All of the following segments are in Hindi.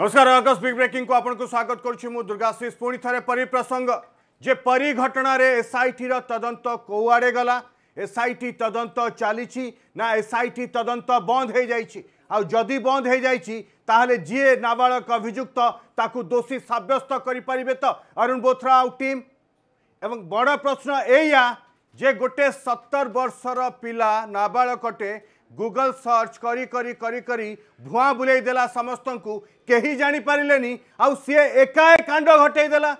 ନମସ୍କାର ଅଗଷ୍ଟ ବିଗ୍ ବ୍ରେକିଂକୁ ଆପଣଙ୍କୁ ସ୍ୱାଗତ କରୁଛି ମୁଁ ଦୁର୍ଗାଶିଷ ପୁଣି ଥରେ ପରିପ୍ରସଙ୍ଗ ଯେ ପରି ଘଟଣାରେ ଏସ୍ଆଇଟିର ତଦନ୍ତ କେଉଁଆଡ଼େ ଗଲା ଏସ୍ଆଇଟି ତଦନ୍ତ ଚାଲିଛି ନା ଏସ୍ଆଇଟି ତଦନ୍ତ ବନ୍ଦ ହୋଇଯାଇଛି ଆଉ ଯଦି ବନ୍ଦ ହୋଇଯାଇଛି ତାହେଲେ ଯିଏ ନାବାଳକ ଅଭିଯୁକ୍ତ ତାକୁ ଦୋଷୀ ସାବ୍ୟସ୍ତ କରିପାରିବେ ତ ଅରୁଣ ବୋଥ୍ରା ଆଉ ଟିମ୍ ଏବଂ ବଡ଼ ପ୍ରଶ୍ନ ଏଇଆ ଯେ ଗୋଟେ ସତର ବର୍ଷର ପିଲା ନାବାଳକଟେ गुगल सर्च करी करी करी करी भुआ बुलेदेला समस्त को कहीं जापारे आए एकाए कांड घटेदेला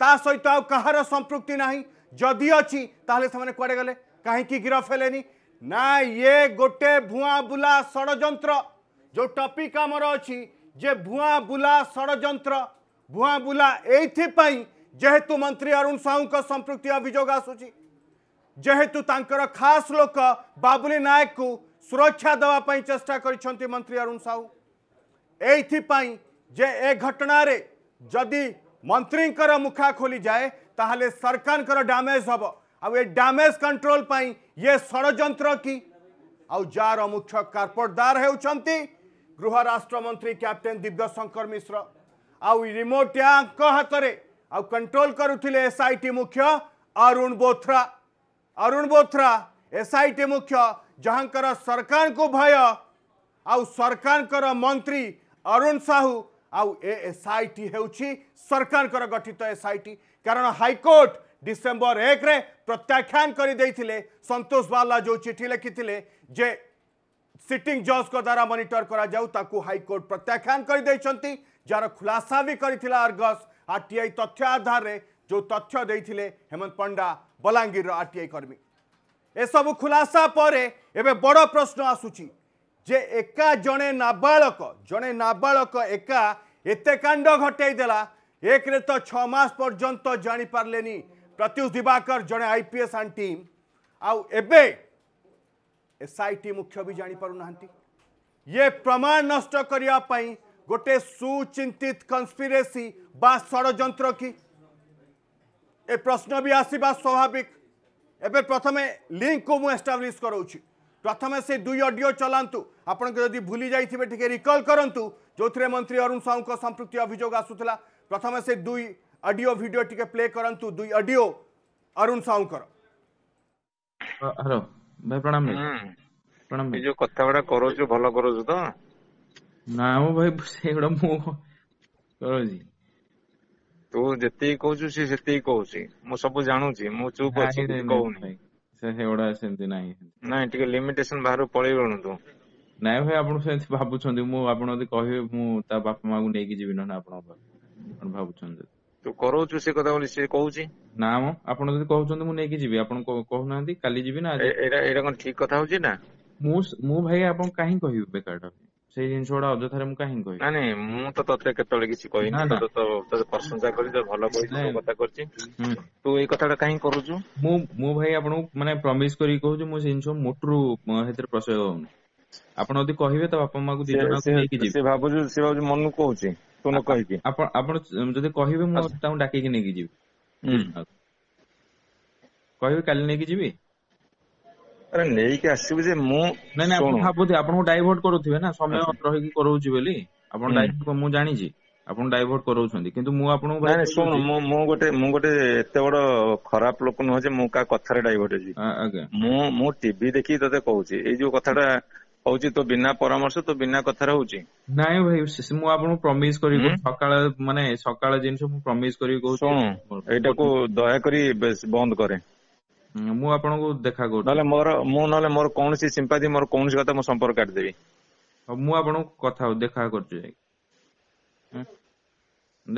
ता सहित तो आहार संप्रति ना जदि अच्छी ताल कड़े गले कहीं गिरफ हेले ना ये गोटे भुआ बुला षड़ जो टपिक आमर अच्छी जे भुआ बुला षड़ भुआ बुला ये जेहेतु मंत्री अरुण साहू का संप्रति अभोग आसूँ जेहेतुता खास लोक बाबुली नायक को सुरक्षा देवाई चेष्टा कर मंत्री अरुण साहू ये ए घटन जदि मंत्री मुखा खोली जाए ताहले सरकार डैमेज हम आ डैमेज कंट्रोल ये षड़ कि आ मुख्य कारपटदार होती गृह मंत्री कैप्टेन दिव्य शंकर मिश्र आउ रिमोट हाथ में आ कंट्रोल करुले एस आई टी मुख्य Arun Bothra Arun Bothra S I T मुख्य जहां सरकार को भय आ सरकार मंत्री अरुण साहू आउ आई टी हो सरकार गठित टी कारण हाइकोर्ट डिसेम्बर एक प्रत्याख्यान करि दैथिले बाला जो चिठी लिखी जे सिटिंग जज को द्वारा मॉनिटर करा जाउ ताकू हाइकोर्ट प्रत्याख्यान कर जार खुलासा भी आर टी आरटीआई तथ्य आधार रे जो तथ्य दैथिले हेमंत पंडा बलांगीर आरटीआई कर्मी ଏସବୁ ଖୁଲାସା ପରେ ଏବେ ବଡ଼ ପ୍ରଶ୍ନ ଆସୁଛି ଯେ ଏକା ଜଣେ ନାବାଳକ ଜଣେ ନାବାଳକ ଏକା ଏତେ କାଣ୍ଡ ଘଟେଇ ଦେଲା ଏକରେ ତ ଛଅ ମାସ ପର୍ଯ୍ୟନ୍ତ ଜାଣିପାରିଲେନି ପ୍ରତ୍ୟୁଷ ଦିବାକର ଜଣେ ଆଇ ପି ଏସ୍ ଆଣ୍ଟି ଆଉ ଏବେ ଏସ୍ଆଇଟି ମୁଖ୍ୟ ବି ଜାଣିପାରୁନାହାନ୍ତି ଇଏ ପ୍ରମାଣ ନଷ୍ଟ କରିବା ପାଇଁ ଗୋଟେ ସୁଚିନ୍ତିତ କନ୍ସପିରେସି ବା ଷଡ଼ଯନ୍ତ୍ର କି ଏ ପ୍ରଶ୍ନ ବି ଆସିବା ସ୍ୱାଭାବିକ এবে প্রথমে লিঙ্কু মু এস্টাবলিশ করছি প্রথমে সে দুই অডিও চলান্তু আপনার যদি ভুলি যাই টিকি রিকল করতু যে মন্ত্রী অরুণ সাউঙ্ সম্পৃক্তি অভিযোগ আসুলা প্রথমে সে দুই অডিও ভিডিও টিকি প্লে করতু দুই অডিও অরুণ সাউঙ্কর হ্যালো ভাই প্রণাম প্রণাম এই যে কথা গুড়া করছু ভালো করছু তো না ভাই সেগুলা মু করছি ତୁ ଯେତିକି କହୁଛୁ ସେ ସେତିକି କହୁଛି ମୁଁ ସବୁ ଜାଣୁଛି ମୁଁ ଚୁପ ଅଛି କହୁନି ସେଗୁଡା ସେମିତି ନାହିଁ ନାଇଁ ଟିକେ ଲିମିଟେସନ ବାହାରୁ ପଳେଇ ଗଲୁ ତୁ ନାଇଁ ଭାଇ ଆପଣ ସେମିତି ଭାବୁଛନ୍ତି ମୁଁ ଆପଣ ଯଦି କହିବେ ମୁଁ ତା ବାପା ମାଙ୍କୁ ନେଇକି ଯିବି ନହେଲେ ଆପଣଙ୍କ ପାଖ ଭାବୁଛନ୍ତି ତୁ କରଉଛୁ ସେ କଥା ବୋଲି ସେ କହୁଛି ନା ମ ଆପଣ ଯଦି କହୁଛନ୍ତି ମୁଁ ନେଇକି ଯିବି ଆପଣ କହୁନାହାନ୍ତି କାଲି ଯିବି ନା ଏଇଟା କଣ ଠିକ କଥା ହଉଛି ନା ମୁଁ ଭାଇ ଆପଣ କାହିଁ କହିବି ବେକାର ଟା ସେଇ ଜିନିଷ ଗୁଡା ଅଯଥାରେ ମୁଁ କାହିଁକି କହିବି ନାଇଁ ନାଇଁ ମୁଁ ତ ତତେ କେତେବେଳେ କିଛି କହିନି ତତେ ତ ତତେ ପ୍ରଶଂସା କରି ତତେ ଭଲ କହିଛି କଥା କରିଛି ତୁ ଏଇ କଥାଟା କାହିଁକି କରୁଛୁ ମୁଁ ମୁଁ ଭାଇ ଆପଣଙ୍କୁ ମାନେ ପ୍ରମିସ କରିକି କହୁଛି ମୁଁ ସେ ଜିନିଷ ମୋଟରୁ ସେଥିରେ ପ୍ରସୟ ହଉନି ଆପଣ ଯଦି କହିବେ ତ ବାପା ମାଙ୍କୁ ଦି ଜଣଙ୍କୁ ନେଇକି ଯିବି ସେ ଭାବୁଛି ସେ ଭାବୁଛି ମନକୁ କହୁଛି ତୁ ନ କହିକି ଆପଣ ଆପଣ ଯଦି କହିବେ ମୁଁ ତାଙ୍କୁ ଡାକିକି ନେଇକି ଯିବି କହିବେ କାଲି ନେଇକି ଯିବି ଆରେ ନେଇକି ଆସିବୁ ଯେ ମୁଁ ନାଇଁ ନାଇଁ ଆପଣ ଭାବୁଛି ଆପଣଙ୍କୁ ଡାଇଭର୍ଟ କରୁଥିବେ ନା ସମୟ ରହିକି କରଉଛି ବୋଲି ଆପଣ ମୁଁ ଜାଣିଛି ଆପଣ ଡାଇଭର୍ଟ କରଉଛନ୍ତି କିନ୍ତୁ ମୁଁ ଆପଣଙ୍କୁ ଭାଇ ଶୁଣ ମୁଁ ମୁଁ ଗୋଟେ ମୁଁ ଗୋଟେ ଏତେ ବଡ ଖରାପ ଲୋକ ନୁହଁ ଯେ ମୁଁ କାହା କଥାରେ ଡାଇଭର୍ଟ ହେଇଛି ମୁଁ ମୁଁ ଟିଭି ଦେଖିକି ତତେ କହୁଛି ଏଇ ଯୋଉ କଥାଟା ହଉଛି ତୋ ବିନା ପରାମର୍ଶ ତୋ ବିନା କଥାରେ ହଉଛି ନାଇଁ ଭାଇ ମୁଁ ଆପଣଙ୍କୁ ପ୍ରମିସ କରିବି ସକାଳ ମାନେ ସକାଳ ଜିନିଷ ମୁଁ ପ୍ରମିସ କରିକି କହୁଛି ଶୁଣ ଏଇଟାକୁ ଦୟାକରି ବନ୍ଦ କରେ ମୁଁ ଆପଣଙ୍କୁ ଦେଖା କରୁଛି ନହେଲେ ମୋର ମୁଁ ନହେଲେ ମୋର କୌଣସି ସିମ୍ପାତି ମୋର କୌଣସି କଥା ମୁଁ ସମ୍ପର୍କ କାଟିଦେବି ହଉ ମୁଁ ଆପଣଙ୍କୁ କଥା ଦେଖା କରୁଛି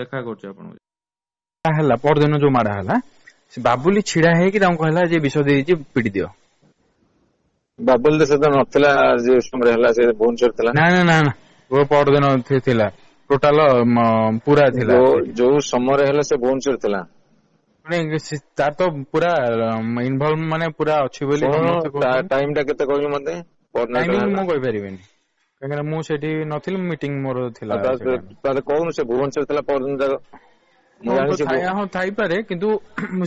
ଦେଖା କରୁଛି ଆପଣଙ୍କୁ ହେଲା ପରଦିନ ଯୋଉ ମାଡ଼ ହେଲା ସେ ବାବୁଲି ଛିଡା ହେଇକି ତାଙ୍କୁ କହିଲା ଯେ ବିଷ ଦେଇଛି ପିଟି ଦିଅ ବାବୁଲି ତ ସେଦିନ ନଥିଲା ଯେ ସମୟରେ ହେଲା ସେ ଭୁବନେଶ୍ୱର ଥିଲା ନା ନା ନା ନା ପରଦିନ ଥିଲା ଟୋଟାଲ ପୁରା ଥିଲା ଯୋଉ ସମୟରେ ହେଲା ସେ ଭୁବନେଶ୍ୱର ଥିଲା ନାଇଁ ତାର ତ ପୁରା involve ମାନେ ପୁରା ଅଛି ବୋଲି time ଟା କେତେ କହିଲୁ ମତେ timing ମୁଁ କହିପାରିବିନି କାହିଁକିନା ମୁଁ ସେଠି ନଥିଲି meeting ମୋର ଥିଲା ତାହେଲେ କହୁନୁ ସେ ଭୁବନେଶ୍ୱର ଥିଲା ପରଦିନ ଯାକ ହଁ ଥାଇପାରେ କିନ୍ତୁ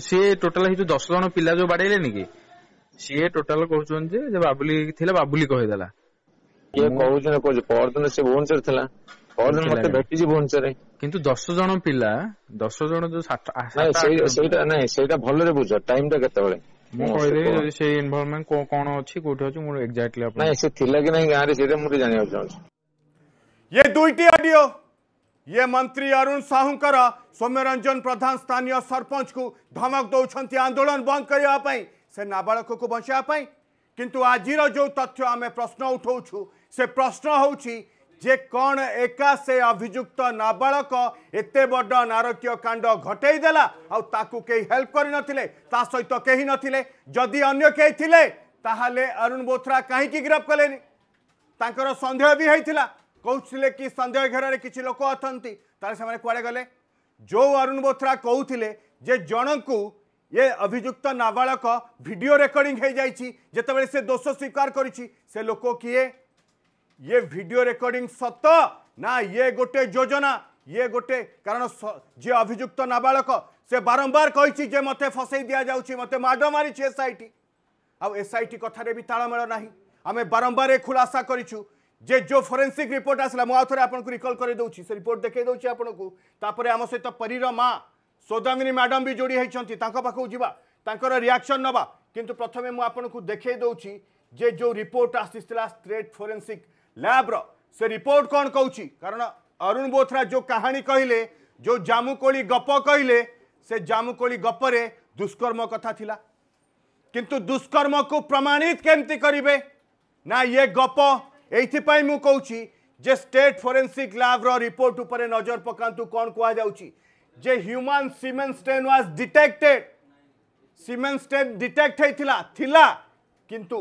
ସିଏ ଟୋଟାଲ ହେଇଛି ଦଶ ଜଣ ପିଲା ଯୋଉ ବାଡେଇଲେନି କି ସିଏ ଟୋଟାଲ କହୁଛନ୍ତି ଯେ ବାବୁଲି ଥିଲା ବାବୁଲି କହିଦେଲା କିଏ କହୁଛନ୍ତି କହୁଛି ପରଦିନ ସେ ଭୁବନେଶ୍ୱର ଥିଲା ପରଦିନ ମତେ ଭେଟିଛି ଭୁବନେଶ୍ୱରରେ କିନ୍ତୁ ଦଶ ଜଣ ପିଲା ଦଶ ଜଣ ଯୋଉ ସାତ ସେଇଟା ନାଇଁ ସେଇଟା ଭଲରେ ବୁଝ ଟାଇମ ଟା କେତେବେଳେ ମୁଁ କହିଦେବି ଯଦି ସେଇ ଇନଭଲଭମେଣ୍ଟ କଣ ଅଛି କୋଉଠି ଅଛି ମୁଁ ଏକ୍ଜାକ୍ଟଲି ଆପଣ ନାଇଁ ସେ ଥିଲା କି ନାହିଁ ଗାଁରେ ସେଇଟା ମୁଁ ଜାଣିବାକୁ ଚାହୁଁଛି ये दुईटी अडियो ये मंत्री अरुण साहूकर सौम्यरंजन प्रधान स्थानीय सरपंच को धमक दौरान आंदोलन बंद करने से नाबाड़क को बचाई किंतु आज जो तथ्य आम प्रश्न उठाऊ से प्रश्न हूँ যে কণ একা সে অভিযুক্ত নাবাড়ক এতে বড় নারকীয় কাণ্ড ঘটাই দেলা আকু কে হেল্প করে নথিলে তা সহিত কে নথিলে যদি অন্য কে থিলে তাহলে অরুণ বোথরা কাহিকি গিরফ কলেনি তাঁকর সন্দেহ বি হয়েছিল কৌলে কি সন্দেহ ঘেরের কিছু লোক অনেক তাহলে সে কুয়াড়ে গলে যে অরুণ বোথরা কৌলে যে জনকু ইয়ে অভিযুক্ত নাবাড়ক ভিডিও রেকর্ডিং হয়ে যাই যেতবে সে দোষ স্বীকার করেছি সে লোক কিয়ে ये भिडियो रेकर्डिंग सत ना ये गोटे योजना ये गोटे कारण जे अभियुक्त नाबाक से बारंबार कही जे मत फसई दि जाऊँगी मत माड मारी एसआईटी आउ एसआईटी कथार भी तालमेल ना आम बारंबार खुलासा करूँ যে যে ফোরেনসিক রিপোর্ট আসলা মু আউথরে আপনার রিকল করে দেছি সে রিপোর্ট দেখাই দেছি আপনার তাপরে আমার সহ পরীর মা সৌদামিনী ম্যাডাম বি যোড়ি হয়েছেন তাঁর পাখু যা তাঁর রিয়াকশন নেবা কিন্তু প্রথমে মু আপনার দেখাই দেছি যে যে রিপোর্ট আসিছিলা স্ট্রেট ফোরেনসিক लैब्र से रिपोर्ट कौन कौन कारण अरुण बोथरा जो कहानी कहले जो जामुकोली गप कहले से जामुकोली गपरे दुष्कर्म कथा थिला किंतु दुष्कर्म को प्रमाणित केमती करे ना ये गप ये मुझे जे स्टेट फोरेन्सिक लैब्र रिपोर्ट उपर नजर पकातु कौन कहु जे human semen stain was detected semen stain detect होता किंतु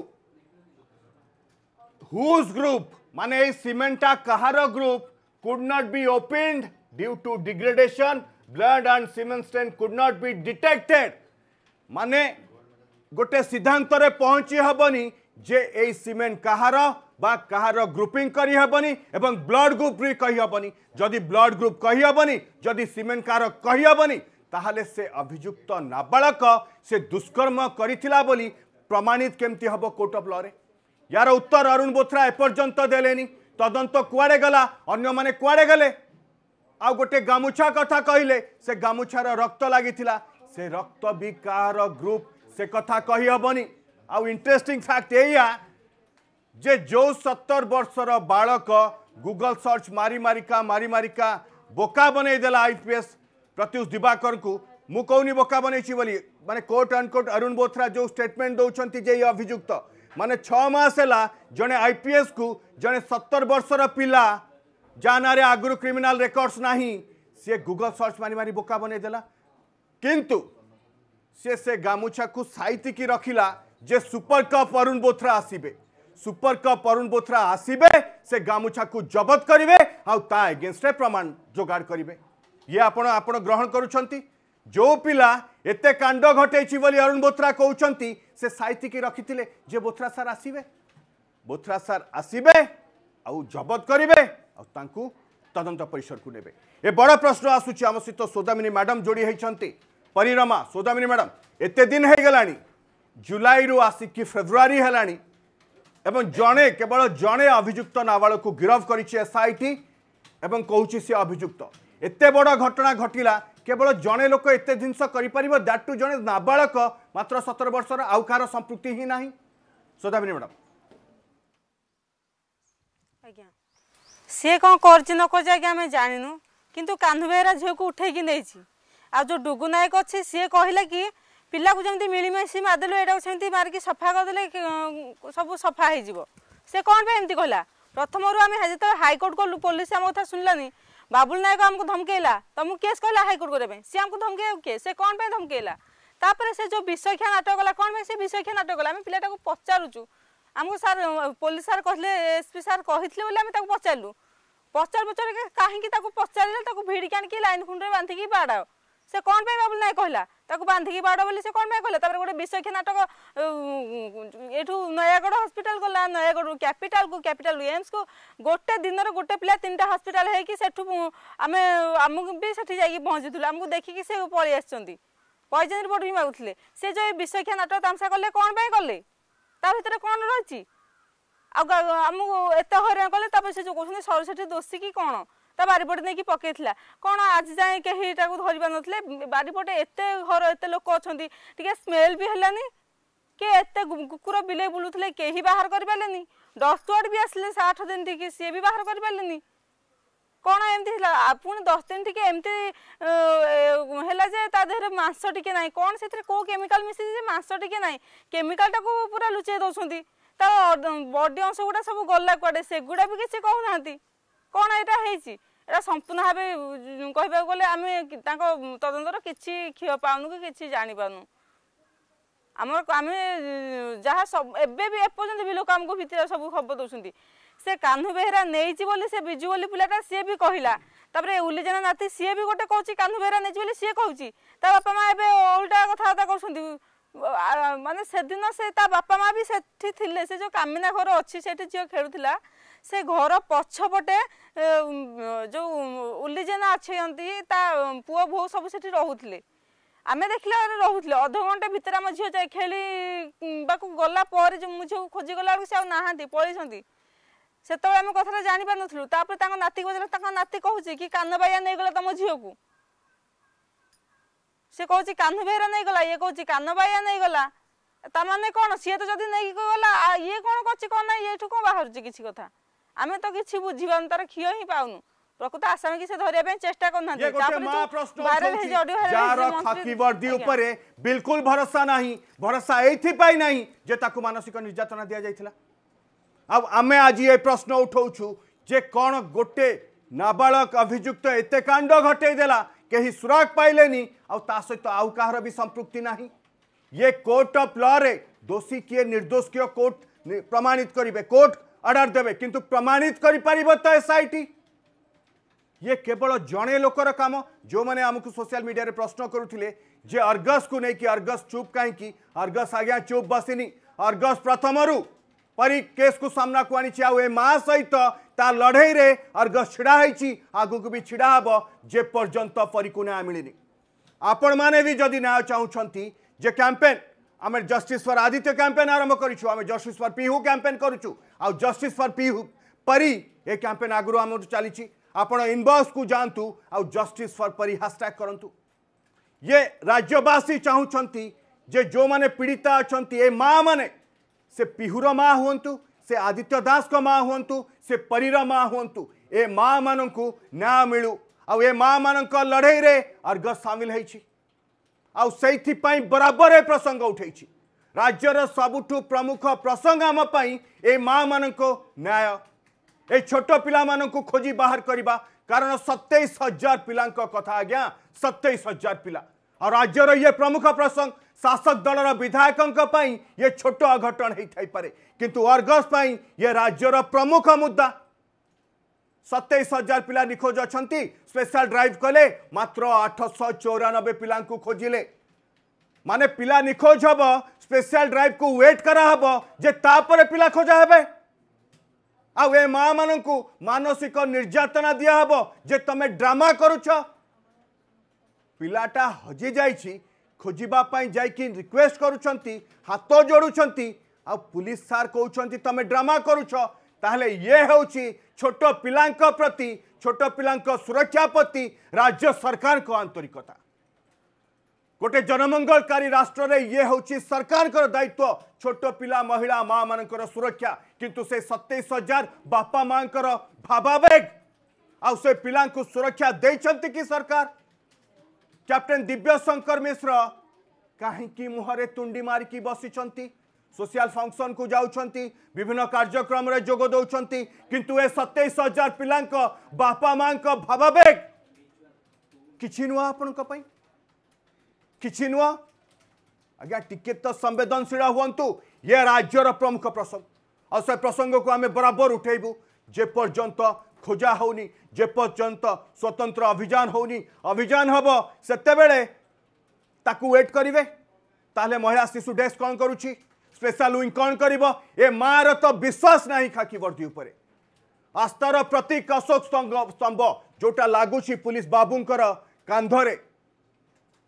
हुज ग्रुप মানে এই সিমেন্টটা কাহার group could not be opened due to degradation blood and cement stain could not be detected মানে গোটে সিদ্ধান্তরে পৌঁছি হবনি যে এই সিমেন্ট কাহার বা কাহার গ্রুপিং করি হবনি এবং ব্লড গ্রুপ বি কহিহবনি যদি ব্লড গ্রুপ কহিহবনি যদি সিমেন্ট কাহার কহিহবনি তাহলে সে অভিযুক্ত নাবালক সে দুষ্কর্ম করিছিলা বলি প্রমাণিত কেমতি হব কোর্ট অফ লরে यार उत्तर अरुण बोथरा एपर्यंत देले তদন্ত কুয়াড়ে গলা অন্যমানে কুয়াড়ে গেলে আউ গোটে গামুছা কথা কহিলে সে গামুছার রক্ত লাগিছিলা সে রক্ত বি কাহার গ্রুপ সে কথা কহিহবনি আউ ইন্টারেষ্টিং ফ্যাক্ট এইয়া যে যে সত্তর বর্ষর বাড়ক গুগল সর্চ মারি মারিকা মারি মারিকা বোকা বনাই দেলা আইপিএস প্রত্যুষ দিবাকরকু মু কৌনি বোকা বনাইছি বলি মানে কোর্ট আনকোর্ট অরুণ বোথরা যে স্টেটমেন্ট দৌঁচ যে অভিযুক্ত माने छस है जड़े आईपीएस को जड़े सत्तर वर्षर पा जहाँ ना आगुरी क्रिमिनाल रेकर्डस ना सी गुगल सर्च मारि मारि बोका बनईदेला किंतु सी से गामुछा को की रखिला जे सुपर कप अरुण बोथ्रा आसबे सुपरकप अरुण बोथ्रा आसबे से गामुछा को जबत करे आगेन्स्ट प्रमाण जोगाड़ करेंगे ये आप ग्रहण करो पिला এতে কাণ্ড ঘটেছি বলে অরুণ বোথরা কৌন সে সাইতিকি রক্ষিলে যে বোথরা স্যার আসবে বোথরা স্যার আসবে আবত করবে আদন্ত তদন্ত পরিসরক নেবে এ বড় প্রশ্ন আসুচি আমার সহ সোদামিনী ম্যাডাম যোড়ি হয়েছেন পরিরমা সোদামিনী ম্যাডাম এতে দিন হয়ে গেল জুলাই রু আসিকি ফেব্রুয়ারি হল এবং জনে কেবল জনে অভিযুক্ত নাবাড়ক গিরফ করেছে এসআইটি এবং কৌছি সে অভিযুক্ত এতে বড় ঘটনা ঘটিলা কেবল জনে লোক এতে জিনিস করে দ্যাট টু জনে নাবাড়ক মাত্র সতেরো বর্ষর আউ কার সম্পৃক্তি হি না সোদাবিনী ম্যাডাম আজ্ঞা সি কম করছে ন করছে আজ্ঞা আমি জাণিনু কিন্তু কাহ্নু বেহেরা ঝিউকে উঠাইকি নেছি আর যে ডুগু নায়ক অছি সে কহিলা কি পিলাকে যেমন মিলিমিশি মারিদেলু এটা সেমি মারিকি সফা করেদেলে সব সফা হয়ে যাব সে কম এমতি কহিলা প্রথমর আমি যেত হাইকোর্ট গলু পুলিশ আমার কথা শুনলানি বাবুল ନାୟକ ଆମକୁ ଧମକେଇଲା ତମକୁ କେସ୍ କହିଲା ହାଇକୋର୍ଟ କରିବା ପାଇଁ ସିଏ ଆମକୁ ଧମକେଇବ କିଏ ସେ କ'ଣ ପାଇଁ ଧମକେଇଲା ତାପରେ ସେ ଯେଉଁ ବିଷୟଖିଆ ନାଟକ କଲା କ'ଣ ପାଇଁ ସେ ବିଷୟଖିଆ ନାଟକ କଲା ଆମେ ପିଲାଟାକୁ ପଚାରୁଛୁ ଆମକୁ ସାର୍ ପୋଲିସ ସାର୍ କହିଲେ ଏସ୍ପି ସାର୍ କହିଥିଲେ ବୋଲି ଆମେ ତାକୁ ପଚାରିଲୁ ପଚାର ପଚାରିକି କାହିଁକି ତାକୁ ପଚାରିଲେ ତାକୁ ଭିଡ଼ିକି ଆଣିକି ଲାଇନ୍ ଖୁଣ୍ଟରେ ବାନ୍ଧିକି ବାଡ଼ାଅ ସେ କ'ଣ ପାଇଁ ବାବୁଲ ନାୟକ କହିଲା ତାକୁ ବାନ୍ଧିକି ବାଡ଼ ବୋଲି ସେ କ'ଣ ପାଇଁ କଲେ ତାପରେ ଗୋଟେ ବିଶାଖୀ ନାଟକ ଏଠୁ ନୟାଗଡ଼ ହସ୍ପିଟାଲ ଗଲା ନୟାଗଡ଼ରୁ କ୍ୟାପିଟାଲକୁ କ୍ୟାପିଟାଲରୁ ଏମ୍ସକୁ ଗୋଟେ ଦିନର ଗୋଟେ ପିଲା ତିନିଟା ହସ୍ପିଟାଲ ହେଇକି ସେଠୁ ଆମେ ଆମକୁ ବି ସେଠି ଯାଇକି ପହଞ୍ଚିଥିଲୁ ଆମକୁ ଦେଖିକି ସେ ପଳେଇ ଆସିଛନ୍ତି କହିଛନ୍ତି ରିପୋର୍ଟ ହିଁ ମାଗୁଥିଲେ ସେ ଯେଉଁ ବିଶାଖିଆ ନାଟକ ତାମସା କଲେ କ'ଣ ପାଇଁ କଲେ ତା ଭିତରେ କ'ଣ ରହିଛି ଆଉ ଆମକୁ ଏତେ ହଇରାଣ କଲେ ତାପରେ ସେ ଯେଉଁ କହୁଛନ୍ତି ସରସ୍ୱତୀ ଦୋଷୀ କି କ'ଣ ତା ବାରିପଟେ ନେଇକି ପକେଇଥିଲା କ'ଣ ଆଜି ଯାଏଁ କେହି ତାକୁ ଧରି ପାରୁନଥିଲେ ବାରିପଟେ ଏତେ ଘର ଏତେ ଲୋକ ଅଛନ୍ତି ଟିକେ ସ୍ମେଲ୍ ବି ହେଲାନି କିଏ ଏତେ କୁକୁର ବିଲେଇ ବୁଲୁଥିଲେ କେହି ବାହାର କରିପାରିଲେନି ଡଷ୍ଟୱାର୍ଡ଼ ବି ଆସିଲେ ସେ ଆଠ ଦିନ ଠିକି ସିଏ ବି ବାହାର କରିପାରିଲେନି କ'ଣ ଏମିତି ହେଲା ପୁଣି ଦଶ ଦିନ ଟିକେ ଏମିତି ହେଲା ଯେ ତା ଦେହରେ ମାଂସ ଟିକେ ନାହିଁ କ'ଣ ସେଥିରେ କେଉଁ କେମିକାଲ ମିଶିଛି ଯେ ମାଂସ ଟିକେ ନାହିଁ କେମିକାଲଟାକୁ ପୁରା ଲୁଚେଇ ଦେଉଛନ୍ତି ତା ବଡି ଅଂଶ ଗୁଡ଼ା ସବୁ ଗଲା କୁଆଡ଼େ ସେଗୁଡ଼ା ବି କିଛି କହୁନାହାନ୍ତି କ'ଣ ଏଇଟା ହେଇଛି এটা সম্পূর্ণ ভাবে কহবাকে গেলে আমি তাঁর তদন্তর কিছু ক্ষীয় পাওনু কি কিছু জাঁপারু আমার আমি যা সব এবে বি এপর্যন্ত বি লোক আমাকে ভিতরে সব খবর দৌঁচ সে কানু বেহেরা নেইছি বলে সে বিজু বলি পিলাটা সি বি কহিলা তাপরে উলিজানা নাতি সি বি গোটে কৌছি কানু বেহেরা নেইছি বলে সি কৌছি তা বাপা মা এবে ওল্টা কথাবার্তা করছেন ମାନେ ସେଦିନ ସେ ତା ବାପା ମା ବି ସେଠି ଥିଲେ ସେ ଯେଉଁ କାମିନା ଘର ଅଛି ସେଠି ଝିଅ ଖେଳୁଥିଲା ସେ ଘର ପଛପଟେ ଯେଉଁ ଉଲିଜେନା ଅଛନ୍ତି ତା ପୁଅ ବୋହୂ ସବୁ ସେଠି ରହୁଥିଲେ ଆମେ ଦେଖିଲା ରହୁଥିଲେ ଅଧଘଣ୍ଟା ଭିତରେ ଆମ ଝିଅ ଯାଇ ଖେଳିବାକୁ ଗଲା ପରେ ଯେଉଁ ମୁଁ ଝିଅକୁ ଖୋଜି ଗଲା ବେଳକୁ ସେ ଆଉ ନାହାନ୍ତି ପଳେଇଛନ୍ତି ସେତେବେଳେ ଆମେ କଥାଟା ଜାଣିପାରିନଥିଲୁ ତାପରେ ତାଙ୍କ ନାତି ପଚାରିଲା ତାଙ୍କ ନାତି କହୁଛି କି କାନବାଇଆ ନେଇଗଲା ତମ ଝିଅକୁ ସେ କହୁଛି কাহ্নু বেহেরা নেইগলা ইয়ে কৌছি কানবাইয়া নেইগলা ତା ମାନେ କ'ଣ ସିଏ ତ ଯଦି ନେଇକି ଗଲା ଇଏ କ'ଣ କରୁଛି କ'ଣ ନାହିଁ ଏଇଠୁ କ'ଣ ବାହାରୁଛି କିଛି କଥା ଆମେ ତ କିଛି ବୁଝିବାନି ତାର କ୍ଷୀର ହିଁ ପାଉନୁ ପ୍ରକୃତ ଆସାମୀକି ସେ ଧରିବା ପାଇଁ ଚେଷ୍ଟା କରୁନାହାନ୍ତି ଉପରେ ବିଲକୁଲ ଭରସା ନାହିଁ ଭରସା ଏଇଥିପାଇଁ ନାହିଁ ଯେ ତାକୁ ମାନସିକ ନିର୍ଯାତନା ଦିଆଯାଇଥିଲା ଆଉ ଆମେ ଆଜି ଏ ପ୍ରଶ୍ନ ଉଠଉଛୁ ଯେ କ'ଣ ଗୋଟେ ନାବାଳକ ଅଭିଯୁକ୍ତ ଏତେ କାଣ୍ଡ ଘଟେଇ ଦେଲା कहीं सुराग पाइले सहित आउ कह भी संप्रति ना ये कोर्ट अफ लरे दोषी किए निर्दोष किए कोर्ट प्रमाणित करेंगे कोर्ट अर्डर देवे किंतु प्रमाणित कर एस आई टी ये केवल जड़े लोकर काम जो मैंने आमको सोशल मीडिया रे प्रश्न करुले जे अर्गस को लेकिन अर्गस चुप कहीं अर्गस आज्ञा चुप बसनी अर्गस प्रथम रू परी केस को सामना को आनी आ सहित लड़ाई में अर्घ छिड़ाई आग को भी ढड़ा हाब जेपर्यंत परिकु न्याय मिलनी आपण मैने जदि न्याय चाहूंट जे कैंपेन आम जस्टिस फर आदित्य कैंपेन आरंभ करें justice for Pihu campaign करुचु आउ जस्टिस फर पीहू परी ये कैंपेन आगु आम चली इनबक्स को जातु आउ जस्टिस फर परी हाशटैग करूँ ये राज्यवासी चाहूंट जे जो मैंने पीड़िता अच्छा ये माँ मैने से पिहुर माँ हूँ से आदित्य दास माँ हूँ से परीर माँ हूँ ए माँ मान न्याय मिलू आ माँ मान लड़ई रे अर्घ सामिल होई बराबर ए प्रसंग उठे राज्यर सबुठ प्रमुख प्रसंग आमपाई ए माँ मान न्याय ए छोट पा खोजी बाहर करवा कारण सतैश हजार पिला कथा आज्ञा सतैश हजार पिला और राज्यर ये प्रमुख प्रसंग शासक दल विधायकों ये छोट अघटन होपे किंतु अर्गस ये राज्यर प्रमुख मुद्दा सतैश हजार पिला निखोज अच्छा स्पेशल ड्राइव कले मात्र आठश चौरानबे पिला खोजिले माने पिला निखोज हम स्पेशल ड्राइव को वेट कराहब जे तापर पिला खोजा हे आ माँ मान मानसिक निर्यातना दिहब जे तुम ड्रामा करुछ पाटा हजि जाइए खोजापी जा रिक्वेस्ट कर हाथ जोड़ आ पुलिस सार कौन तुम ड्रामा करुच ये हूँ छोट पा प्रति छोट पा सुरक्षा प्रति राज्य सरकार को आंतरिकता गोटे जनमंगलकारी राष्ट्र रे ये हूँ सरकार दायित्व छोट पिला महिला माँ मान सुरक्षा किंतु से सतैश हजार बापा माँ भावावेग आ पा सुरक्षा दे सरकार कैप्टेन शंकर मिश्र कहीं मुहरे तुंडी मारिकी बस सोशल फंक्शन को जाऊँ कार्यक्रम जोग दौरान किंतु ए सतैश हजार पिला बापा माँ का भावाबेग कि नुह आपण कि नुह आज्ञा टिके तो संवेदनशील हूँ ये राज्यर प्रमुख प्रसंग आ प्रसंग को आम बराबर उठेबू जेपर्यंत খোঁজা হোনি যেপর্যন্ত স্বতন্ত্র অভিযান হোনি অভিযান হব সেতবে তাকে ওয়েট করবে তাহলে মহিলা শিশু ডেস্ক কম করুছি স্পেশাল উইং কম করব এ মার তো বিশ্বাস না খাকি বর্দি উপরে আস্থার প্রতীক অশোক স্তম্ভ যেটা লাগুছি পুলিশ বাবুঙ্কর কান্ধরে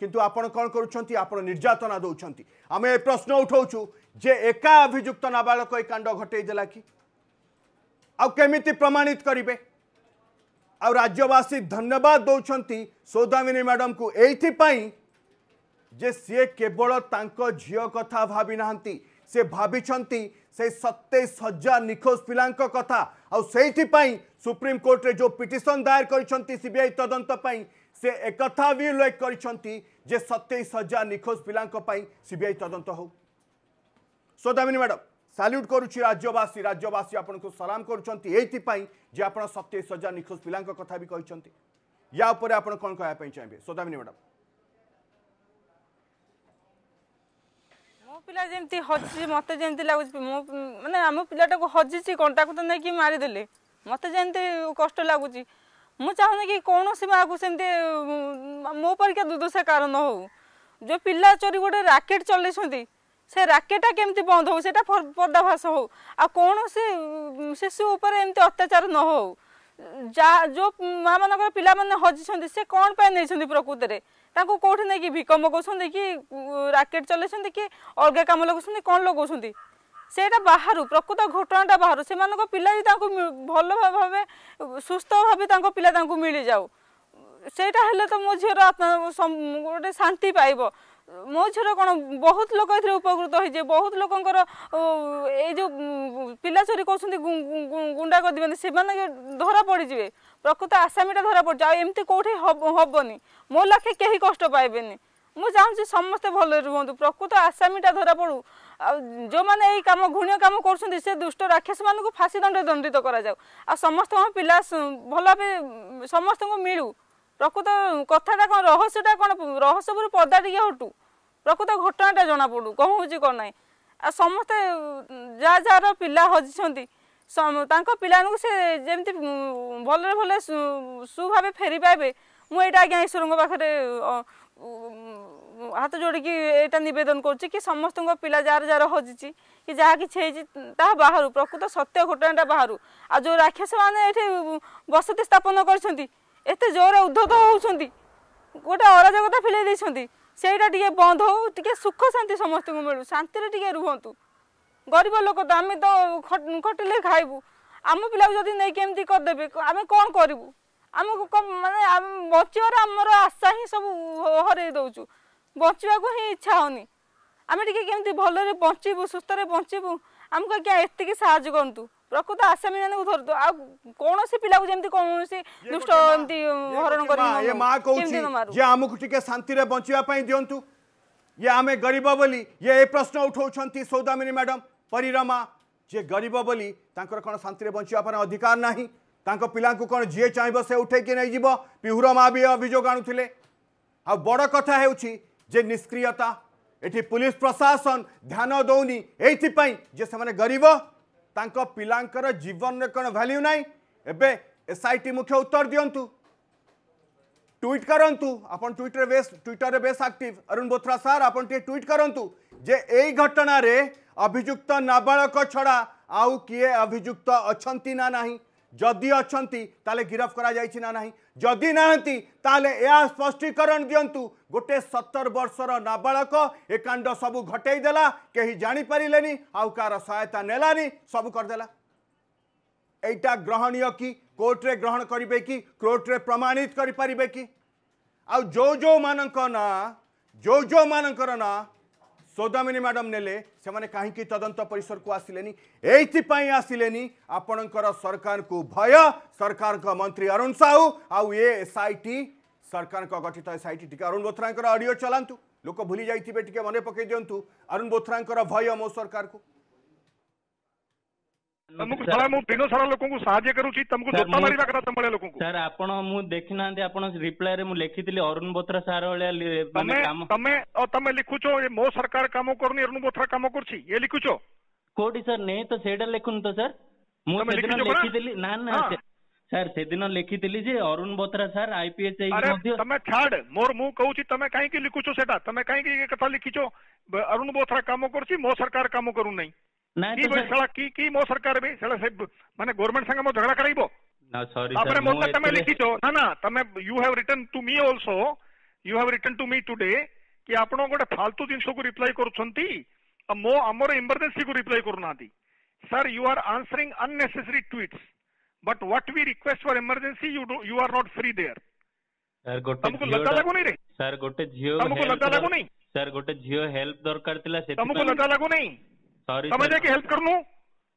কিন্তু আপনার কম করছেন আপনার নির্যাতনা দৌঁচ আমি এ প্রশ্ন উঠাউছু যে একা অভিযুক্ত নাবালক এই কাণ্ড ঘটাই দেলা কি आमि प्रमाणित करे आज्यवासी धन्यवाद दौंती सौदामिनी मैडम को यही जे सी केवल झील कथा भाविना से भाई से सतैश हजार निखोज पा कथा आईपाई सुप्रीम कोर्ट रे जो पिटन दायर करदंत तो से एक भी उल्लेख कर सतैश हजार निखोज पाई सीबीआई तदंत तो हो सौदामिनी मैडम ସାଲ୍ୟୁଟ୍ କରୁଛି ରାଜ୍ୟବାସୀ ରାଜ୍ୟବାସୀ ଆପଣଙ୍କୁ ସଲାମ କରୁଛନ୍ତି ଏଇଥିପାଇଁ ଯେ ଆପଣ ସତେଇଶ ହଜାର ନିଖୋଜ ପିଲାଙ୍କ କଥା ବି କହିଛନ୍ତି ୟା ଉପରେ ଆପଣ କ'ଣ କହିବା ପାଇଁ ଚାହିଁବେ ସୌଦାମିନୀ ମ୍ୟାଡ଼ାମ୍ ମୋ ପିଲା ଯେମିତି ହଜିଛି ମୋତେ ଯେମିତି ଲାଗୁଛି ମୋ ମାନେ ଆମ ପିଲାଟାକୁ ହଜିଛି କ'ଣ ତାକୁ ତ ନେଇକି ମାରିଦେଲେ ମୋତେ ଯେମିତି କଷ୍ଟ ଲାଗୁଛି ମୁଁ ଚାହୁଁନି କି କୌଣସି ମାଆକୁ ସେମିତି ମୋ ପରିକା ଦୁର୍ଦଶା କାରଣ ହଉ ଯେଉଁ ପିଲା ଚୋରି ଗୋଟେ ରାକେଟ୍ ଚଲେଇଛନ୍ତି ସେ ରାକେଟଟା କେମିତି ବନ୍ଦ ହେଉ ସେଇଟା ପର୍ଦ୍ଦାଭାସ ହଉ ଆଉ କୌଣସି ଶିଶୁ ଉପରେ ଏମିତି ଅତ୍ୟାଚାର ନ ହେଉ ଯାହା ଯେଉଁ ମାନଙ୍କର ପିଲାମାନେ ହଜିଛନ୍ତି ସେ କ'ଣ ପାଇଁ ନେଇଛନ୍ତି ପ୍ରକୃତରେ ତାଙ୍କୁ କେଉଁଠି ନେଇକି ଭିକ ମଗାଉଛନ୍ତି କି ରାକେଟ୍ ଚଲେଇଛନ୍ତି କି ଅଲଗା କାମ ଲଗାଉଛନ୍ତି କ'ଣ ଲଗାଉଛନ୍ତି ସେଇଟା ବାହାରୁ ପ୍ରକୃତ ଘଟଣାଟା ବାହାରୁ ସେମାନଙ୍କ ପିଲା ବି ତାଙ୍କୁ ଭଲ ଭାବେ ସୁସ୍ଥ ଭାବେ ତାଙ୍କ ପିଲା ତାଙ୍କୁ ମିଳିଯାଉ ସେଇଟା ହେଲେ ତ ମୋ ଝିଅର ଗୋଟେ ଶାନ୍ତି ପାଇବ ମୋ ଛଡ଼ା କ'ଣ ବହୁତ ଲୋକ ଏଥିରେ ଉପକୃତ ହେଇଯିବେ ବହୁତ ଲୋକଙ୍କର ଏଇ ଯେଉଁ ପିଲା ଚୋରି କରୁଛନ୍ତି ଗୁଣ୍ଡା କରିଦେବେନି ସେମାନେ ଧରା ପଡ଼ିଯିବେ ପ୍ରକୃତ ଆସାମୀଟା ଧରା ପଡ଼ିଯିବ ଆଉ ଏମିତି କେଉଁଠି ହେବନି ମୋ ଲାଖେ କେହି କଷ୍ଟ ପାଇବେନି ମୁଁ ଚାହୁଁଛି ସମସ୍ତେ ଭଲରେ ରୁହନ୍ତୁ ପ୍ରକୃତ ଆସାମୀଟା ଧରା ପଡ଼ୁ ଆଉ ଯେଉଁମାନେ ଏଇ କାମ ଘୃଣ୍ୟ କାମ କରୁଛନ୍ତି ସେ ଦୁଷ୍ଟ ରାକ୍ଷସମାନଙ୍କୁ ଫାଶୀ ଦଣ୍ଡରେ ଦଣ୍ଡିତ କରାଯାଉ ଆଉ ସମସ୍ତଙ୍କ ପିଲା ଭଲ ଭାବେ ସମସ୍ତଙ୍କୁ ମିଳୁ প্রকৃত কথাটা কোন রহস্যটা কোন রহস্যপুর পদা টিকে হটু প্রকৃত ঘটনাটা জনাপড়ু কম হচ্ছে কোণ নাই আর সমস্তে যা যার পিলা হজিছন্তি ତାଙ୍କ ପିଲାମାନଙ୍କୁ ସେ ଯେମିତି ଭଲରେ ଭଲରେ ସୁଭାବେ ଫେରି ପାଇବେ ମୁଁ ଏଇଟା ଆଜ୍ଞା ଈଶ୍ୱରଙ୍କ ପାଖରେ ହାତ ଯୋଡ଼ିକି ଏଇଟା ନିବେଦନ କରୁଛି କି ସମସ୍ତଙ୍କ ପିଲା ଯାହାର ଯାହାର ହଜିଛି କି ଯାହା କିଛି ହେଇଛି ତାହା ବାହାରୁ ପ୍ରକୃତ ସତ୍ୟ ଘଟଣାଟା ବାହାରୁ ଆଉ ଯେଉଁ ରାକ୍ଷସମାନେ ଏଠି ବସତି ସ୍ଥାପନ କରିଛନ୍ତି ଏତେ ଜୋରରେ ଉଦ୍ଧତ ହେଉଛନ୍ତି ଗୋଟେ ଅରାଜକତା ଫେଲେଇ ଦେଇଛନ୍ତି ସେଇଟା ଟିକେ ବନ୍ଦ ହଉ ଟିକେ ସୁଖ ଶାନ୍ତି ସମସ୍ତଙ୍କୁ ମିଳୁ ଶାନ୍ତିରେ ଟିକେ ରୁହନ୍ତୁ ଗରିବ ଲୋକ ତ ଆମେ ତ ଖଟିଲେ ଖାଇବୁ ଆମ ପିଲାକୁ ଯଦି ନେଇକି ଏମିତି କରିଦେବେ ଆମେ କ'ଣ କରିବୁ ଆମକୁ ମାନେ ବଞ୍ଚିବାର ଆମର ଆଶା ହିଁ ସବୁ ହରେଇ ଦେଉଛୁ ବଞ୍ଚିବାକୁ ହିଁ ଇଚ୍ଛା ହେଉନି ଆମେ ଟିକେ କେମିତି ଭଲରେ ବଞ୍ଚିବୁ ସୁସ୍ଥରେ ବଞ୍ଚିବୁ ଆମକୁ ଆଜ୍ଞା ଏତିକି ସାହାଯ୍ୟ କରନ୍ତୁ प्रकृत आसामी मानक धरतु आ कौन से पिला को जेमती कौन से दुष्ट एंती हरण कर ये मां कहूची जे हमहु को ठीक शांति रे बचिया पई दियंतु ये आमे गरीब बोली ये ए प्रश्न उठौछंती सौदामिनी मैडम परिरमा जे गरीब बोली तांकर कौन शांति रे बचिया पर अधिकार नाही तांको पिला को कौन जे चाहिबो से उठे के नै जीवो पिहुर मां भी अभिजोग आनुथिले आ बड़ कथा हेउची जे निष्क्रियता एठी पुलिस प्रशासन ध्यान दौनी ये से गरीब ତାଙ୍କ ପିଲାଙ୍କର ଜୀବନରେ କ'ଣ ଭ୍ୟାଲ୍ୟୁ ନାହିଁ ଏବେ ଏସ୍ଆଇଟି ମୁଖ୍ୟ ଉତ୍ତର ଦିଅନ୍ତୁ ଟ୍ୱିଟ୍ କରନ୍ତୁ ଆପଣ ଟ୍ୱିଟର୍ରେ ବେଶ୍ ଟ୍ୱିଟର୍ରେ ବେଶ୍ ଆକ୍ଟିଭ୍ ଅରୁଣ ବୋଥ୍ରା ସାର୍ ଆପଣ ଟିକେ ଟ୍ୱିଟ୍ କରନ୍ତୁ ଯେ ଏଇ ଘଟଣାରେ ଅଭିଯୁକ୍ତ ନାବାଳକ ଛଡ଼ା ଆଉ କିଏ ଅଭିଯୁକ୍ତ ଅଛନ୍ତି ନା ନାହିଁ जदि अच्छा ताले गिरफ करा ना नहीं जदि नाहंती ताले या स्पष्टीकरण दिंतु गोटे सतर वर्षर नाबालक ए कांड सब घटेदेला कहीं जापारे आउ कार सहायता नेलानी सब करदेला यहीटा ग्रहणीय कि कोर्टे ग्रहण करे कि कोर्टे प्रमाणित करें कि आउ जो जो मानक ना जो जो मानकर ना ସୌଦାମିନୀ ମ୍ୟାଡ଼ାମ୍ ନେଲେ ସେମାନେ କାହିଁକି ତଦନ୍ତ ପରିସରକୁ ଆସିଲେନି ଏଇଥିପାଇଁ ଆସିଲେନି ଆପଣଙ୍କର ସରକାରଙ୍କୁ ଭୟ ସରକାରଙ୍କ ମନ୍ତ୍ରୀ ଅରୁଣ ସାହୁ ଆଉ ଏ ଏସ୍ଆଇଟି ସରକାରଙ୍କ ଗଠିତ ଏସ୍ଆଇଟି ଟିକେ ଅରୁଣ ବୋଥ୍ରାଙ୍କର ଅଡ଼ିଓ ଚଲାନ୍ତୁ ଲୋକ ଭୁଲି ଯାଇଥିବେ ଟିକେ ମନେ ପକାଇ ଦିଅନ୍ତୁ ଅରୁଣ ବୋଥ୍ରାଙ୍କର ଭୟ ମୋ ସରକାରକୁ ତମକୁ ଶଳା ମୁଁ ଦିନ ସାରା ଲୋକଙ୍କୁ ସାହାଯ୍ୟ କରୁଛି ତମକୁ ଜୋତା ମାରିବା କଥା ତମଭଳିଆ ଲୋକଙ୍କୁ ସାର୍ ଆପଣ ମୁଁ ଦେଖିନାହାନ୍ତି ଆପଣ ରିପ୍ଲାଇରେ ମୁଁ ଲେଖିଥିଲି ଅରୁଣ ବୋଥ୍ରା ସାର୍ ଭଳିଆ ତମେ ତମେ ତମେ ଲେଖୁଛ ମୋ ସରକାର କାମ କରୁନି ଅରୁଣ ବୋଥ୍ରା କାମ କରୁଛି ଏ ଲେଖୁଛ କୋଉଠି ସାର୍ ନେଇ ତ ସେଇଟା ଲେଖୁନି ତ ସାର୍ ମୁଁ ସେଦିନ ଲେଖିଥିଲି ନା ନା ସାର୍ ସେଦିନ ଲେଖିଥିଲି ଯେ ଅରୁଣ ବୋଥ୍ରା ସାର୍ ଆଇପିଏସ୍ ତମେ ଛାଡ ମୋର ମୁଁ କହୁଛି ତମେ କାହିଁକି ଲେଖୁଛ ସେଟା ତମେ କାହିଁକି କଥା ଲେଖିଛ ଅରୁଣ ବୋଥ୍ରା କାମ କରୁଛି ମୋ ସରକାର କାମ କରୁନାହିଁ નહીં કોઈ સળા કી કી મો સરકાર બે સળા સાહેબ મને ગવર્નમેન્ટ સંગે મો ઝઘડા કરાઈબો ના સોરી આપણે મોકલ તમે લીખી છો ના ના તમે you have return to me also you have return to me today કે આપણ ગોટે ફાલતુ ଜିନିଷକୁ ରିପ୍ଲାଏ କରୁଛନ୍ତି ମୋ ଆମର ଇମର୍ଜେନ୍ସିକୁ ରିପ୍ଲାଏ କରୁନାହାନ୍ତି sir you are answering unnecessary tweets but what we request for emergency you are not free there ତମକୁ ଲଜ୍ଜା ଲାଗୁନି ରେ ସାର୍ ଗୋଟେ ଝିଅ ତମକୁ ଲଜ୍ଜା ଲାଗୁନି ସାର୍ ଗୋଟେ ଝିଅ ହେଲ୍ପ ଦରକାର ଥିଲା ତମକୁ ଲଜ୍ଜା ଲାଗୁନି સારી તમે જે કે હેલ્પ કરનું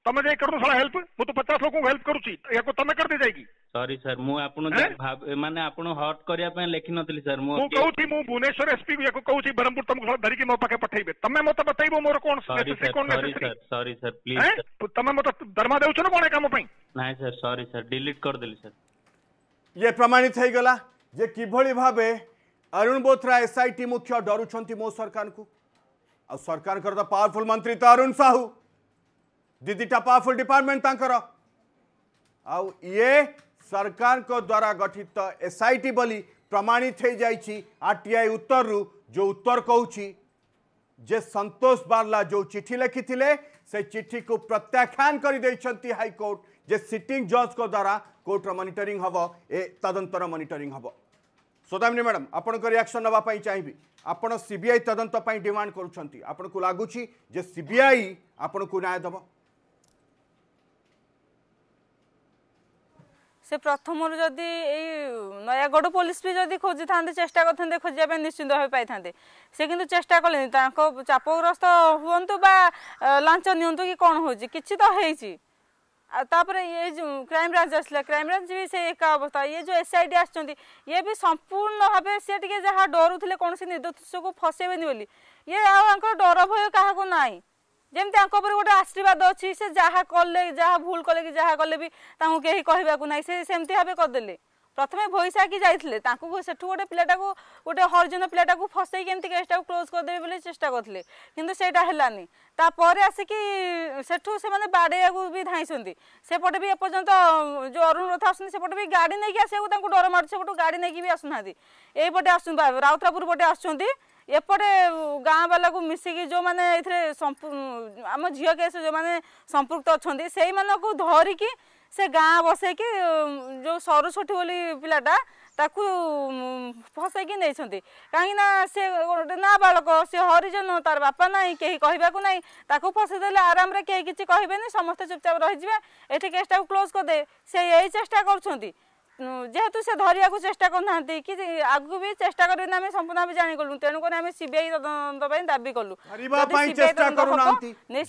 તમે જે કરનું સારા હેલ્પ હું તો પચાસ લોકો હેલ્પ કરું છું યાକୁ તમે કરી દેજાઈકી ସରି ସାର୍ ମୁଁ ଆପଣ ମାନେ ଆପଣ ହଟ୍ କରିବା ପାଇଁ ଲେଖିନଥିଲି ସାର୍ ମୁଁ କହୁଛି ମୁଁ ଭୁବନେଶ୍ୱର ଏସପି କୁ କହୁଛି ବ୍ରହ୍ମପୁର ତମକୁ ଧରିକି ମୋ ପାଖେ ପଠେଇବେ ତମେ ମୋତେ ବତେଇବ ମୋର କଣ sorry sir sorry sir please ତମେ ମୋତେ ଦରମା ଦେଉଛ ନା କଣ ଏ କାମ ପାଇଁ ନାଇଁ ସାର୍ ସରି ସାର୍ ଡିଲିଟ୍ କରିଦେଲି ସାର୍ ଇଏ ପ୍ରମାଣିତ ହେଇଗଲା ଯେ କିଭଳି ଭାବେ ଅରୁଣ ବୋଥ୍ରା ଏସ୍ଆଇଟି ମୁଖ୍ୟ ଡରୁଛନ୍ତି ମୋ ସରକାରଙ୍କୁ आ सरकार तो पावरफुल मंत्री तो अरुण साहू दीदीटा पावरफुल डिपार्टमेंट ये सरकार को द्वारा गठित तो एस आई टी बोली प्रमाणित हो जा आर टी आई उत्तर रु जो उत्तर कौचि जे संतोष बार्ला जो चिठी लिखी से चिठी को प्रत्याख्यान कर हाईकोर्ट जे सिटिंग जज को द्वारा कोर्टर मनिटरी हम ए तदंतर मनिटरी हम सोदामी मैडम आपण रिएक्शन नाप चाहिए ଆପଣ ସିବିଆଇ ତଦନ୍ତ ପାଇଁ ଡିମାଣ୍ଡ କରୁଛନ୍ତି ଆପଣଙ୍କୁ ଲାଗୁଛି ଯେ ସିବିଆଇ ଆପଣଙ୍କୁ ନ୍ୟାୟ ଦେବ ସେ ପ୍ରଥମରୁ ଯଦି ଏଇ ନୟାଗଡ଼ ପୋଲିସ ବି ଯଦି ଖୋଜିଥାନ୍ତେ ଚେଷ୍ଟା କରିଥାନ୍ତେ ଖୋଜିବା ପାଇଁ ନିଶ୍ଚିନ୍ତ ଭାବେ ପାଇଥାନ୍ତେ ସେ କିନ୍ତୁ ଚେଷ୍ଟା କଲେନି ତାଙ୍କ ଚାପଗ୍ରସ୍ତ ହୁଅନ୍ତୁ ବା ଲାଞ୍ଚ ନିଅନ୍ତୁ କି କ'ଣ ହେଉଛି କିଛି ତ ହେଇଛି ତାପରେ ଏ ଯେଉଁ କ୍ରାଇମବ୍ରାଞ୍ଚ ଆସିଲା କ୍ରାଇମବ୍ରାଞ୍ଚ ବି ସେ ଏକା ଅବସ୍ଥା ଇଏ ଯେଉଁ ଏସ୍ଆଇଡି ଆସିଛନ୍ତି ଇଏ ବି ସମ୍ପୂର୍ଣ୍ଣ ଭାବେ ସିଏ ଟିକେ ଯାହା ଡରୁଥିଲେ କୌଣସି ନିର୍ଦ୍ଦୋଷକୁ ଫସେଇବେନି ବୋଲି ଇଏ ଆଉ ଆଙ୍କର ଡର ଭୟ କାହାକୁ ନାହିଁ ଯେମିତି ତାଙ୍କ ଉପରେ ଗୋଟେ ଆଶୀର୍ବାଦ ଅଛି ସେ ଯାହା କଲେ ଯାହା ଭୁଲ କଲେ କି ଯାହା କଲେ ବି ତାଙ୍କୁ କେହି କହିବାକୁ ନାହିଁ ସେ ସେମିତି ଭାବେ କରିଦେଲେ প্রথমে ভৈশাখী যাই তাঁকু সেঠু গোটে পিলাটাকে গোটে হরিজন পিলাটাকে ফসাই কেমি কেসটা ক্লোজ করিদেবে বলে চেষ্টা করলে কিন্তু সেইটা হলানি তাপরে আসিকি সেঠু সে বাড়াইবাকে বি ধাইছেন সেপটে বি এপর্যন্ত যে অরুণ রথ আসছেন সেপটে বি গাড়ি নিয়ে আসবাকে তাঁকু ডর মারুছে সেপটু গাড়ি নিয়ে বি আসুনা এইপটে আসছেন রাউতরাপুর পটে আসছেন ଏପଟେ ଗାଁ ବାଲାକୁ ମିଶିକି ଯେଉଁମାନେ আমার ঝিও কেস যে সম্পৃক্ত অনেক সেই মানুষ ধরিকি ସେ ଗାଁ ବସେଇକି ଯେଉଁ ସରସ୍ୱତୀ ବୋଲି ପିଲାଟା ତାକୁ ଫସେଇକି ନେଇଛନ୍ତି କାହିଁକିନା ସେ ଗୋଟେ ନାବାଳକ ସେ ହରିଜନ ତାର ବାପା ନାହିଁ କେହି କହିବାକୁ ନାହିଁ ତାକୁ ଫସେଇ ଦେଲେ ଆରାମରେ କେହି କିଛି କହିବେନି ସମସ୍ତେ ଚୁପଚାପ ରହିଯିବେ ଏଠି କେସ୍ଟାକୁ କ୍ଲୋଜ୍ କରିଦେବେ ସେ ଏଇ ଚେଷ୍ଟା କରୁଛନ୍ତି ଯେହେତু ସେ ଧରିବାକୁ ଚେଷ୍ଟା କରୁନାହାନ୍ତି କି ଆଗକୁ ବି ଚେଷ୍ଟା କରିବେ ଆମେ ସମ୍ପୂର୍ଣ୍ଣ ଭାବେ ଜାଣିଗଲୁ ତେଣୁକରି ଆମେ ସିବିଆଇ ତଦନ୍ତ ପାଇଁ ଦାବି କଲୁ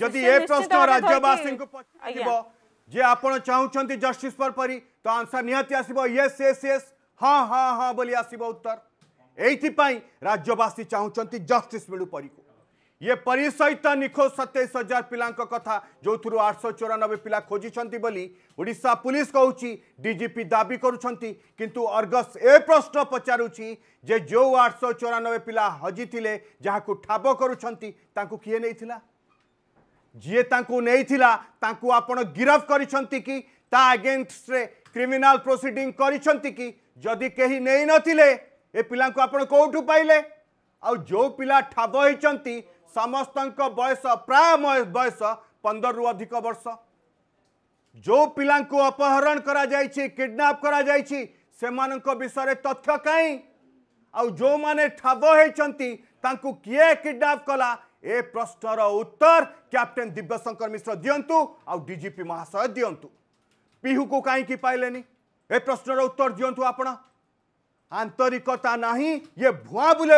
ଯଦି ଏ ପ୍ରଶ୍ନ ରାଜ୍ୟବାସୀଙ୍କୁ जे आप चाहूंट जस्टिस पर परी तो आंसर निहाती आसब येस येस येस हाँ हाँ हाँ बोली आसब उत्तर यही राज्यवासी चाहूंट जस्टिस मिलू परी को ये परी सहित निखोज सतैश हजार पिला कथा जो थ्रू आठश चौरानबे पिला खोजिं ओडा पुलिस कहूँ डीजीपी दाबी किंतु अर्गस ए प्रश्न पचारुची जे जो आठश चौरानबे पिला हजी थे जहाँ को ठाब करुँच किए नहीं ଯିଏ ତାଙ୍କୁ ନେଇଥିଲା ତାଙ୍କୁ ଆପଣ ଗିରଫ କରିଛନ୍ତି କି ତା ଆଗେନଷ୍ଟରେ କ୍ରିମିନାଲ ପ୍ରୋସିଡିଂ କରିଛନ୍ତି କି ଯଦି କେହି ନେଇନଥିଲେ ଏ ପିଲାଙ୍କୁ ଆପଣ କେଉଁଠୁ ପାଇଲେ ଆଉ ଯେଉଁ ପିଲା ଠାବ ହୋଇଛନ୍ତି ସମସ୍ତଙ୍କ ବୟସ ପ୍ରାୟ ବୟସ ପନ୍ଦରରୁ ଅଧିକ ବର୍ଷ ଯେଉଁ ପିଲାଙ୍କୁ ଅପହରଣ କରାଯାଇଛି କିଡ଼ନାପ୍ କରାଯାଇଛି ସେମାନଙ୍କ ବିଷୟରେ ତଥ୍ୟ କାହିଁ ଆଉ ଯେଉଁମାନେ ଠାବ ହୋଇଛନ୍ତି ତାଙ୍କୁ କିଏ କିଡ଼ନାପ୍ କଲା ए प्रश्नर उत्तर कैप्टेन दिव्यशंकर मिश्र दिंतु डीजीपी महाशय दिंतु पीहू को कहीं पाइले ए प्रश्नर उत्तर दिंतु आपण आंतरिकता ना ये भुआ बुले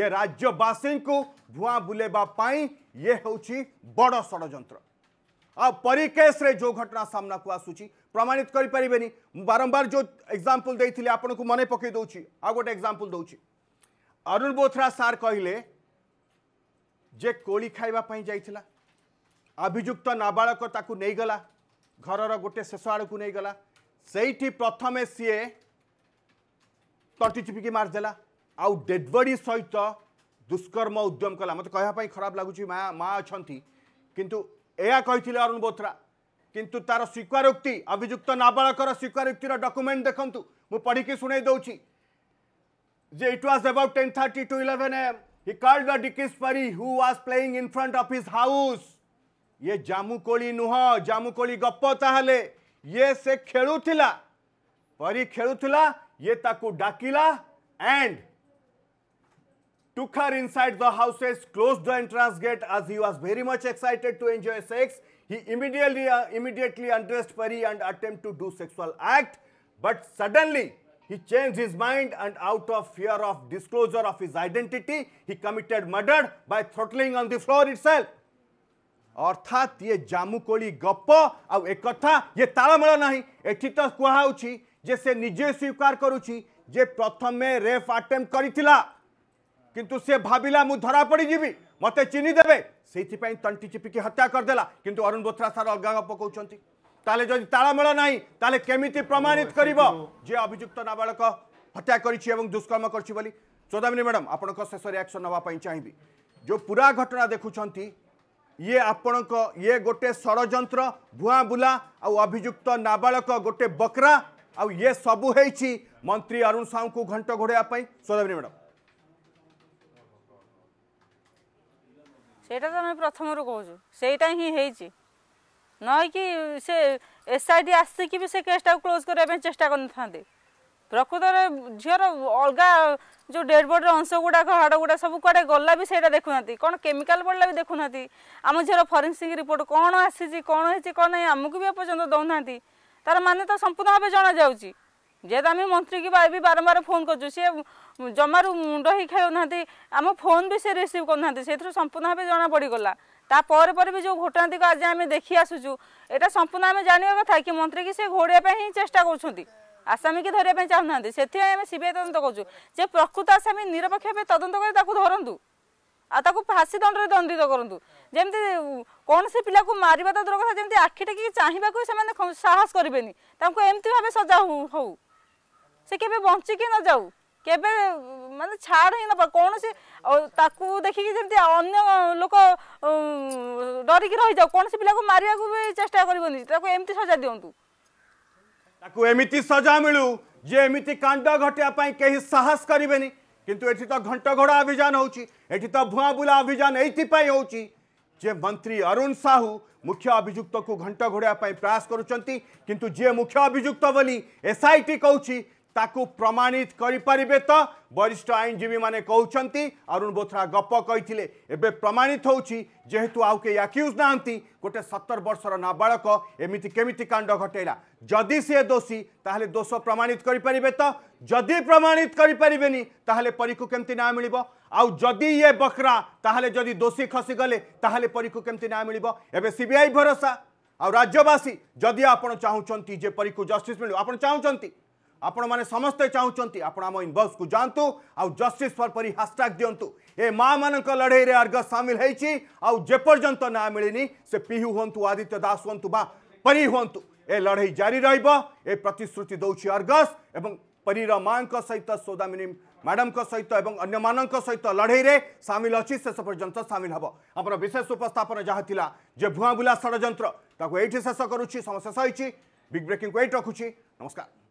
ये राज्यवासी को भुआ बुले ये हूँ बड़ षड़ आ जो घटना सामना को आसूरी प्रमाणित करें बारंबार जो एक्जामपल दे आपन को मन पकई दौर आ गोटे एक्जामपल दौर अरुण बोथरा सार कहले যে କୋଳି ଖାଇବା ପାଇଁ ଯାଇଥିଲା ଅଭିଯୁକ୍ତ ନାବାଳକ ତାକୁ ନେଇଗଲା ଘରର ଗୋଟେ ଶେଷ ଆଡ଼କୁ ନେଇଗଲା ସେଇଠି ପ୍ରଥମେ ସିଏ ତଣ୍ଟି ଚିପିକି ମାରିଦେଲା ଆଉ ଡେଡ୍ ବଡି ସହିତ ଦୁଷ୍କର୍ମ ଉଦ୍ୟମ କଲା ମୋତେ କହିବା ପାଇଁ ଖରାପ ଲାଗୁଛି ମା ମା ଅଛନ୍ତି କିନ୍ତୁ ଏହା କହିଥିଲେ ଅରୁଣ ବୋଥ୍ରା କିନ୍ତୁ ତାର ସ୍ୱୀକାରୋକ୍ତି ଅଭିଯୁକ୍ତ ନାବାଳକର ସ୍ୱୀକାରୋକ୍ତିର ଡକୁମେଣ୍ଟ ଦେଖନ୍ତୁ ମୁଁ ପଢ଼ିକି ଶୁଣେଇ ଦେଉଛି ଯେ it was about ten thirty to eleven AM He called the Dikispari who was playing in front of his house. ये जामुकोली नुह जामुकोली गप ताहले ये से खेलुथिला परी खेलुथिला ये ताकू डाकिला and took her inside the houses, closed the entrance gate as he was very much excited to enjoy sex. He immediately, uh, immediately undressed Pari and attempted to do sexual act. But suddenly, He changed his mind and out of fear of disclosure of his identity, he committed murder by throttling on the floor itself. अर्थात ये जामुकोली गप आ एक ये तालमेल ना ये तो कहु से निजे स्वीकार करुच्ची जे प्रथम रेप आटेम करिथिला किंतु से भाविला मु धरा पड़ी जीवी मते चिनी देबे सेति तंटी चिपिकी हत्या कर कि अरुण बोथ्रा सार अलग गप कहउछंती তাহলে যদি তাড়ামেল নাই তাহলে কেমিতি প্রমাণিত করিব যে অভিযুক্ত নাবালক হত্যা করেছি এবং দুষ্কর্ম করছি বলে চৌদামিনী ম্যাডাম আপনার শেষ রিয়াকশন নেওয়া চাইবি যে পুরা ঘটনা দেখুছেন ইয়ে আপনার ইয়ে গোটে ষড়যন্ত্র ভুয়া বুলা আভিযুক্ত নাবালক গোটে বকরা ଆଉ ଇଏ ସବୁ ହେଇଛି ମନ୍ତ୍ରୀ ଅରୁଣ ସାହୁଙ୍କୁ ଘଣ୍ଟ ঘোড়াই ପାଇଁ ম্যাডাম সেটা তো আমি প্রথম ପ୍ରଥମରୁ କହୁଛୁ ସେଇଟା ହିଁ ନହେଇକି ସେ ଏସ୍ଆଇଡି ଆସିକି ବି ସେ କେସ୍ଟାକୁ କ୍ଲୋଜ୍ କରିବା ପାଇଁ ଚେଷ୍ଟା କରିନଥାନ୍ତେ ପ୍ରକୃତରେ ଝିଅର ଅଲଗା ଯେଉଁ ଡେଡ୍ ବଡ଼ିର ଅଂଶ ଗୁଡ଼ାକ ହାଡ଼ ଗୁଡ଼ା ସବୁ କୁଆଡ଼େ ଗଲା ବି ସେଇଟା ଦେଖୁନାହାନ୍ତି କ'ଣ କେମିକାଲ ପଡ଼ିଲା ବି ଦେଖୁନାହାନ୍ତି ଆମ ଝିଅର ଫରେନ୍ସିକ୍ ରିପୋର୍ଟ କ'ଣ ଆସିଛି କ'ଣ ହେଇଛି କ'ଣ ନାହିଁ ଆମକୁ ବି ଏପର୍ଯ୍ୟନ୍ତ ଦେଉନାହାନ୍ତି ତାର ମାନେ ତ ସମ୍ପୂର୍ଣ୍ଣ ଭାବେ ଜଣାଯାଉଛି ଯେହେତୁ ଆମେ ମନ୍ତ୍ରୀକି ବି ବାରମ୍ବାର ଫୋନ୍ କରୁଛୁ ସିଏ ଜମାରୁ ମୁଣ୍ଡ ହିଁ ଖେଳୁନାହାନ୍ତି ଆମ ଫୋନ୍ ବି ସେ ରିସିଭ୍ କରୁନାହାନ୍ତି ସେଥିରୁ ସମ୍ପୂର୍ଣ୍ଣ ଭାବେ ଜଣା ପଡ଼ିଗଲା তাপরে পরে বি যে ঘটনাটিকে আজ আমি দেখি আসুছু এটা সম্পূর্ণ আমি জানিবা কথা কি মন্ত্রী কি সে ঘোড়াইবা হি চেষ্টা করছেন আসামী কি চাহু না সেপাই আমি সিবিআই তদন্ত করছু যে প্রকৃত আসামী নিরপেক্ষ ভাবে তদন্ত করে তাকে ধরতু ଆଉ ফাঁসি ଫାଶୀ দণ্ডিত ଦଣ୍ଡିତ যেমি ଯେମିତି পিলা ପିଲାକୁ দূর কথা যেমন କଥା ଯେମିତି ଆଖିଟାକି সে সাহস করবে তা এমতি ভাবে সজা ସଜା সে কেবে বঞ্চিকি ବଞ୍ଚିକି যাও मान छाड़ ही ना कौन से देखिकमी अगर लोक डरिक रही जाओ कौन पी मार चेस्ट करमी सजा दिखुत सजा मिलू जे एमती कांड घटापी कहीं साहस करे किंतु घंट घोड़ा अभियान होठी तो भुआ बुला अभियान यही जे मंत्री अरुण साहू मुख्य अभिजुक्त को घंट घोड़ापी प्रयास करुंतु जी मुख्य अभियुक्त बोली एस आई टी कौच प्रमाणित करें तो वरिष्ठ आईनजीवी मैंने कहते अरुण बोथरा गप कही प्रमाणित होेतु आउ के आक्यूज ना गोटे सतर वर्षर नाबाड़क एमती केमी कांड घटेला जदि सी दोषी तेल दोष प्रमाणित करें तो जदि प्रमाणित करें परी को कमी न्याय मिल आदि ये बकरा तेल जदि दोषी खसीगले परी को कमी न्याय मिल एवं भरोसा आ राज्यवासी जदि आप चाहूँ परी को जस्टिस मिल आप चाहती ଆପଣମାନେ ସମସ୍ତେ ଚାହୁଁଛନ୍ତି ଆପଣ ଆମ ଇନବକ୍ସକୁ ଯାଆନ୍ତୁ ଆଉ ଜଷ୍ଟିସ୍ ଫର୍ ପରି ହାସଟ୍ୟାଗ୍ ଦିଅନ୍ତୁ ଏ ମାଆମାନଙ୍କ ଲଢ଼େଇରେ ଆର୍ଗ ସାମିଲ ହେଇଛି ଆଉ ଯେପର୍ଯ୍ୟନ୍ତ ନାଁ ମିଳିନି ସେ ପିହୁ ହୁଅନ୍ତୁ ଆଦିତ୍ୟ ଦାସ ହୁଅନ୍ତୁ ବା ପରି ହୁଅନ୍ତୁ ଏ ଲଢ଼େଇ ଜାରି ରହିବ ଏ ପ୍ରତିଶ୍ରୁତି ଦେଉଛି ଅର୍ଗସ୍ ଏବଂ ପରୀର ମାଆଙ୍କ ସହିତ ସୌଦାମିନୀ ମ୍ୟାଡାମଙ୍କ ସହିତ ଏବଂ ଅନ୍ୟମାନଙ୍କ ସହିତ ଲଢ଼େଇରେ ସାମିଲ ଅଛି ଶେଷ ପର୍ଯ୍ୟନ୍ତ ସାମିଲ ହେବ ଆମର ବିଶେଷ ଉପସ୍ଥାପନ ଯାହା ଥିଲା ଯେ ଭୁଆଁ ବୁଲା ଷଡ଼ଯନ୍ତ୍ର ତାକୁ ଏଇଠି ଶେଷ କରୁଛି ସମୟ ଶେଷ ହେଇଛି ବିଗ୍ ବ୍ରେକିଂକୁ ଏଇଠି ରଖୁଛି ନମସ୍କାର